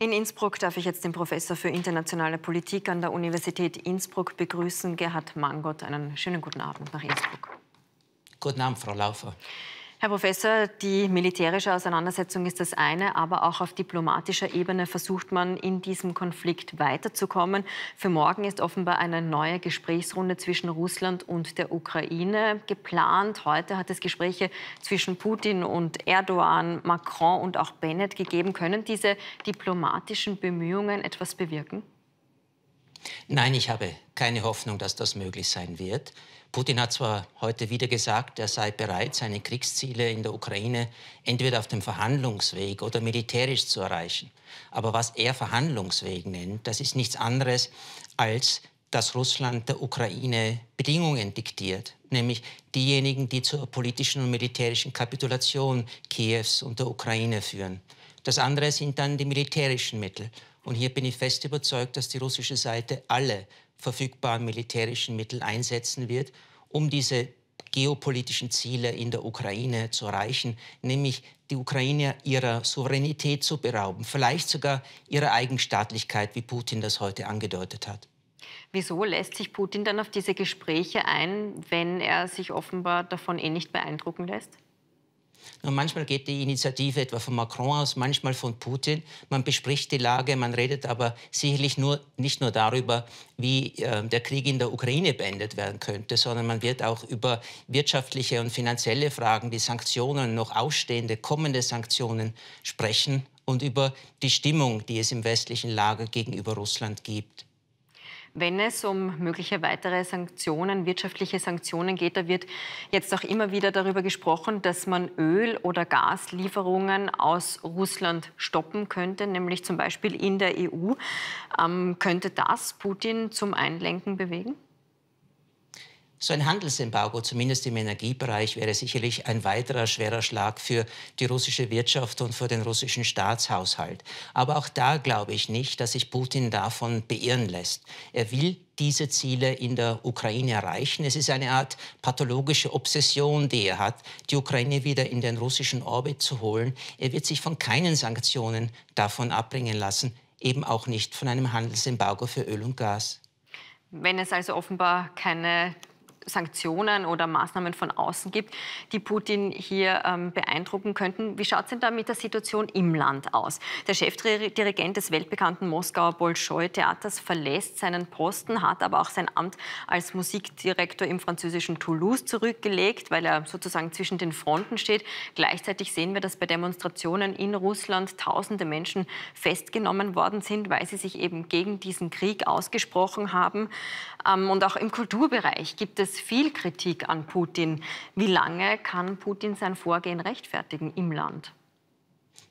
In Innsbruck darf ich jetzt den Professor für internationale Politik an der Universität Innsbruck begrüßen, Gerhard Mangott. Einen schönen guten Abend nach Innsbruck. Guten Abend, Frau Laufer. Herr Professor, die militärische Auseinandersetzung ist das eine, aber auch auf diplomatischer Ebene versucht man in diesem Konflikt weiterzukommen. Für morgen ist offenbar eine neue Gesprächsrunde zwischen Russland und der Ukraine geplant. Heute hat es Gespräche zwischen Putin und Erdogan, Macron und auch Bennett gegeben. Können diese diplomatischen Bemühungen etwas bewirken? Nein, ich habe keine Hoffnung, dass das möglich sein wird. Putin hat zwar heute wieder gesagt, er sei bereit, seine Kriegsziele in der Ukraine entweder auf dem Verhandlungsweg oder militärisch zu erreichen. Aber was er Verhandlungsweg nennt, das ist nichts anderes als dass Russland der Ukraine Bedingungen diktiert, nämlich diejenigen, die zur politischen und militärischen Kapitulation Kiews und der Ukraine führen. Das andere sind dann die militärischen Mittel. Und hier bin ich fest überzeugt, dass die russische Seite alle verfügbaren militärischen Mittel einsetzen wird, um diese geopolitischen Ziele in der Ukraine zu erreichen, nämlich die Ukraine ihrer Souveränität zu berauben, vielleicht sogar ihrer Eigenstaatlichkeit, wie Putin das heute angedeutet hat. Wieso lässt sich Putin dann auf diese Gespräche ein, wenn er sich offenbar davon eh nicht beeindrucken lässt? Und manchmal geht die Initiative etwa von Macron aus, manchmal von Putin. Man bespricht die Lage, man redet aber sicherlich nur, nicht nur darüber, wie äh, der Krieg in der Ukraine beendet werden könnte, sondern man wird auch über wirtschaftliche und finanzielle Fragen, die Sanktionen, noch ausstehende, kommende Sanktionen sprechen und über die Stimmung, die es im westlichen Lager gegenüber Russland gibt wenn es um mögliche weitere Sanktionen, wirtschaftliche Sanktionen geht. Da wird jetzt auch immer wieder darüber gesprochen, dass man Öl- oder Gaslieferungen aus Russland stoppen könnte, nämlich zum Beispiel in der EU. Ähm, könnte das Putin zum Einlenken bewegen? So ein Handelsembargo, zumindest im Energiebereich, wäre sicherlich ein weiterer schwerer Schlag für die russische Wirtschaft und für den russischen Staatshaushalt. Aber auch da glaube ich nicht, dass sich Putin davon beirren lässt. Er will diese Ziele in der Ukraine erreichen. Es ist eine Art pathologische Obsession, die er hat, die Ukraine wieder in den russischen Orbit zu holen. Er wird sich von keinen Sanktionen davon abbringen lassen, eben auch nicht von einem Handelsembargo für Öl und Gas. Wenn es also offenbar keine Sanktionen oder Maßnahmen von außen gibt, die Putin hier ähm, beeindrucken könnten. Wie schaut es denn da mit der Situation im Land aus? Der Chefdirigent des weltbekannten Moskauer Bolschoi-Theaters verlässt seinen Posten, hat aber auch sein Amt als Musikdirektor im französischen Toulouse zurückgelegt, weil er sozusagen zwischen den Fronten steht. Gleichzeitig sehen wir, dass bei Demonstrationen in Russland tausende Menschen festgenommen worden sind, weil sie sich eben gegen diesen Krieg ausgesprochen haben. Ähm, und auch im Kulturbereich gibt es viel Kritik an Putin. Wie lange kann Putin sein Vorgehen rechtfertigen im Land?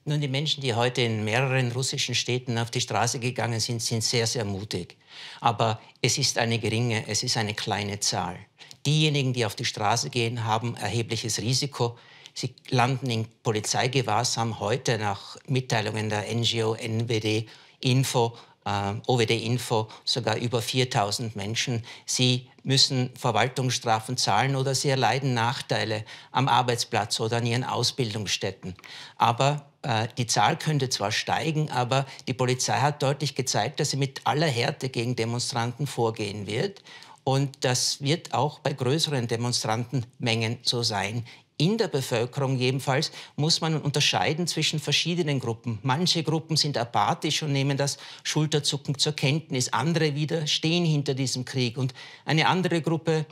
Nun, die Menschen, die heute in mehreren russischen Städten auf die Straße gegangen sind, sind sehr, sehr mutig. Aber es ist eine geringe, es ist eine kleine Zahl. Diejenigen, die auf die Straße gehen, haben erhebliches Risiko. Sie landen in Polizeigewahrsam heute nach Mitteilungen der NGO NWD Info äh, OWD Info sogar über 4000 Menschen. Sie müssen Verwaltungsstrafen zahlen oder sie erleiden Nachteile am Arbeitsplatz oder an ihren Ausbildungsstätten. Aber äh, die Zahl könnte zwar steigen, aber die Polizei hat deutlich gezeigt, dass sie mit aller Härte gegen Demonstranten vorgehen wird. Und das wird auch bei größeren Demonstrantenmengen so sein in der Bevölkerung jedenfalls, muss man unterscheiden zwischen verschiedenen Gruppen. Manche Gruppen sind apathisch und nehmen das Schulterzucken zur Kenntnis. Andere wieder stehen hinter diesem Krieg. Und eine andere Gruppe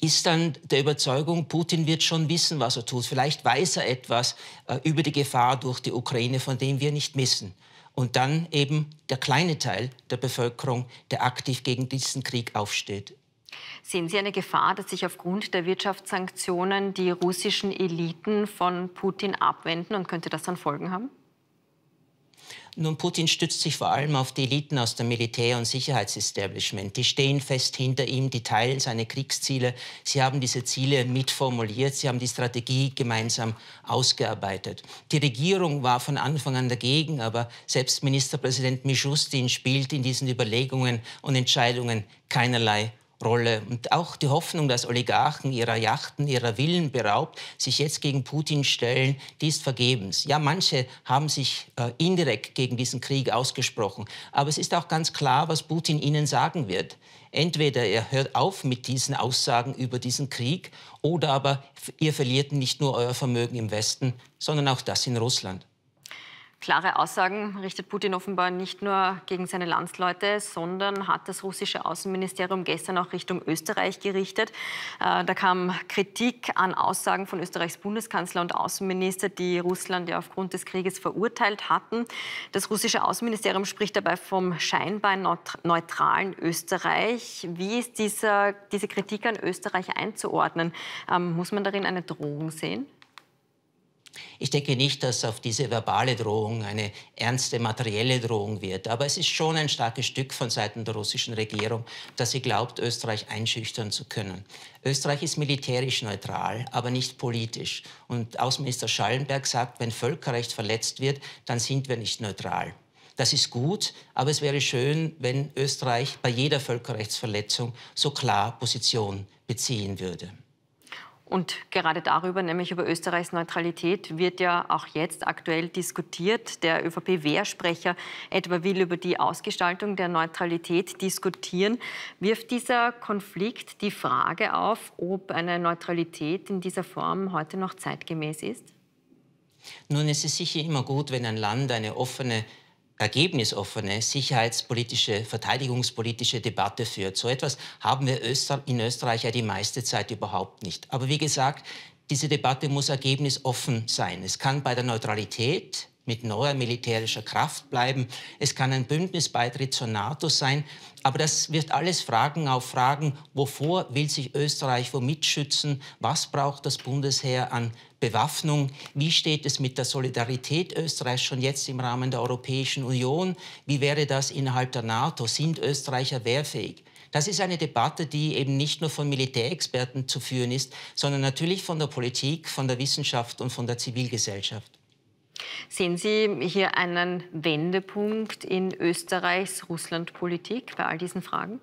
ist dann der Überzeugung, Putin wird schon wissen, was er tut. Vielleicht weiß er etwas äh, über die Gefahr durch die Ukraine, von dem wir nicht wissen. Und dann eben der kleine Teil der Bevölkerung, der aktiv gegen diesen Krieg aufsteht. Sehen Sie eine Gefahr, dass sich aufgrund der Wirtschaftssanktionen die russischen Eliten von Putin abwenden und könnte das dann Folgen haben? Nun, Putin stützt sich vor allem auf die Eliten aus dem Militär- und Sicherheitsestablishment. Die stehen fest hinter ihm, die teilen seine Kriegsziele. Sie haben diese Ziele mitformuliert, sie haben die Strategie gemeinsam ausgearbeitet. Die Regierung war von Anfang an dagegen, aber selbst Ministerpräsident Mishustin spielt in diesen Überlegungen und Entscheidungen keinerlei Rolle und auch die Hoffnung, dass Oligarchen ihrer Yachten, ihrer Villen beraubt, sich jetzt gegen Putin stellen, die ist vergebens. Ja, manche haben sich äh, indirekt gegen diesen Krieg ausgesprochen, aber es ist auch ganz klar, was Putin ihnen sagen wird. Entweder er hört auf mit diesen Aussagen über diesen Krieg oder aber ihr verliert nicht nur euer Vermögen im Westen, sondern auch das in Russland. Klare Aussagen richtet Putin offenbar nicht nur gegen seine Landsleute, sondern hat das russische Außenministerium gestern auch Richtung Österreich gerichtet. Äh, da kam Kritik an Aussagen von Österreichs Bundeskanzler und Außenminister, die Russland ja aufgrund des Krieges verurteilt hatten. Das russische Außenministerium spricht dabei vom scheinbar neutralen Österreich. Wie ist dieser, diese Kritik an Österreich einzuordnen? Ähm, muss man darin eine Drohung sehen? Ich denke nicht, dass auf diese verbale Drohung eine ernste materielle Drohung wird, aber es ist schon ein starkes Stück von Seiten der russischen Regierung, dass sie glaubt, Österreich einschüchtern zu können. Österreich ist militärisch neutral, aber nicht politisch. Und Außenminister Schallenberg sagt, wenn Völkerrecht verletzt wird, dann sind wir nicht neutral. Das ist gut, aber es wäre schön, wenn Österreich bei jeder Völkerrechtsverletzung so klar Position beziehen würde. Und gerade darüber, nämlich über Österreichs Neutralität, wird ja auch jetzt aktuell diskutiert. Der ÖVP-Wehrsprecher etwa will über die Ausgestaltung der Neutralität diskutieren. Wirft dieser Konflikt die Frage auf, ob eine Neutralität in dieser Form heute noch zeitgemäß ist? Nun, es ist sicher immer gut, wenn ein Land eine offene ergebnisoffene sicherheitspolitische, verteidigungspolitische Debatte führt. So etwas haben wir in Österreich ja die meiste Zeit überhaupt nicht. Aber wie gesagt, diese Debatte muss ergebnisoffen sein. Es kann bei der Neutralität mit neuer militärischer Kraft bleiben. Es kann ein Bündnisbeitritt zur NATO sein. Aber das wird alles Fragen auf Fragen. Wovor will sich Österreich womit schützen? Was braucht das Bundesheer an Bewaffnung? Wie steht es mit der Solidarität Österreichs schon jetzt im Rahmen der Europäischen Union? Wie wäre das innerhalb der NATO? Sind Österreicher wehrfähig? Das ist eine Debatte, die eben nicht nur von Militärexperten zu führen ist, sondern natürlich von der Politik, von der Wissenschaft und von der Zivilgesellschaft. Sehen Sie hier einen Wendepunkt in Österreichs Russlandpolitik bei all diesen Fragen?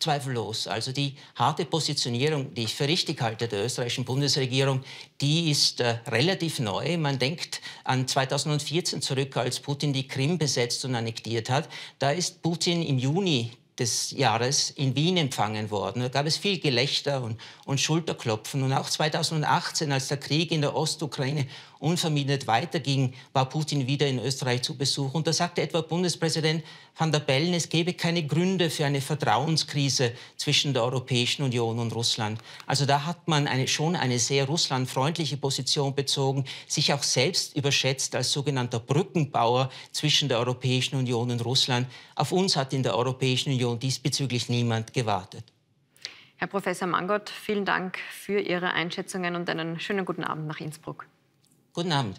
Zweifellos. Also die harte Positionierung, die ich für richtig halte, der österreichischen Bundesregierung, die ist äh, relativ neu. Man denkt an 2014 zurück, als Putin die Krim besetzt und annektiert hat. Da ist Putin im Juni des Jahres in Wien empfangen worden. Da gab es viel Gelächter und, und Schulterklopfen. Und auch 2018, als der Krieg in der Ostukraine unvermindert weiterging, war Putin wieder in Österreich zu Besuch. Und da sagte etwa Bundespräsident van der Bellen, es gebe keine Gründe für eine Vertrauenskrise zwischen der Europäischen Union und Russland. Also da hat man eine, schon eine sehr russlandfreundliche Position bezogen, sich auch selbst überschätzt als sogenannter Brückenbauer zwischen der Europäischen Union und Russland. Auf uns hat in der Europäischen Union diesbezüglich niemand gewartet. Herr Professor Mangott, vielen Dank für Ihre Einschätzungen und einen schönen guten Abend nach Innsbruck. Guten Abend.